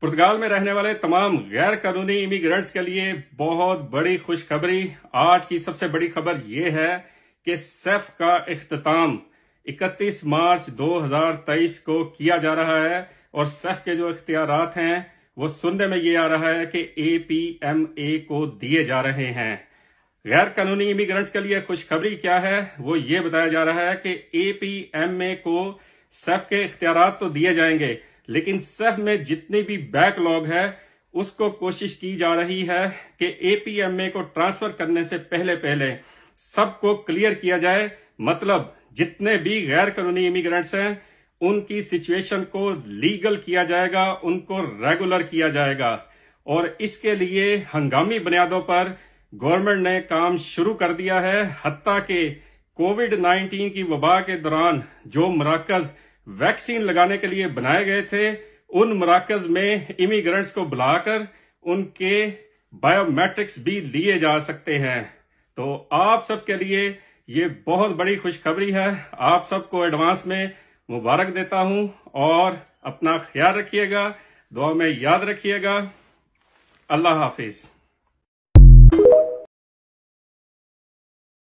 पुर्तगाल में रहने वाले तमाम गैर कानूनी इमिग्रेंट्स के लिए बहुत बड़ी खुशखबरी आज की सबसे बड़ी खबर यह है कि सेफ का अख्ताम 31 मार्च 2023 को किया जा रहा है और सेफ के जो इख्तियार हैं वो सुनने में ये आ रहा है कि ए पी एम ए को दिए जा रहे हैं गैर कानूनी इमिग्रेंट्स के लिए खुशखबरी क्या है वो ये बताया जा रहा है कि ए पी एम ए को सेफ के इख्तियार तो दिए जाएंगे लेकिन सह में जितनी भी बैकलॉग है उसको कोशिश की जा रही है कि एपीएमए को ट्रांसफर करने से पहले पहले सबको क्लियर किया जाए मतलब जितने भी गैर कानूनी इमिग्रेंट्स हैं उनकी सिचुएशन को लीगल किया जाएगा उनको रेगुलर किया जाएगा और इसके लिए हंगामी बुनियादों पर गवर्नमेंट ने काम शुरू कर दिया है हती के कोविड 19 की वबा के दौरान जो मराकज़ वैक्सीन लगाने के लिए बनाए गए थे उन मराकज में इमिग्रेंट्स को बुलाकर उनके बायोमेट्रिक्स भी लिए जा सकते हैं तो आप सबके लिए ये बहुत बड़ी खुशखबरी है आप सबको एडवांस में मुबारक देता हूं और अपना ख्याल रखिएगा दुआ में याद रखिएगा अल्लाह हाफिज़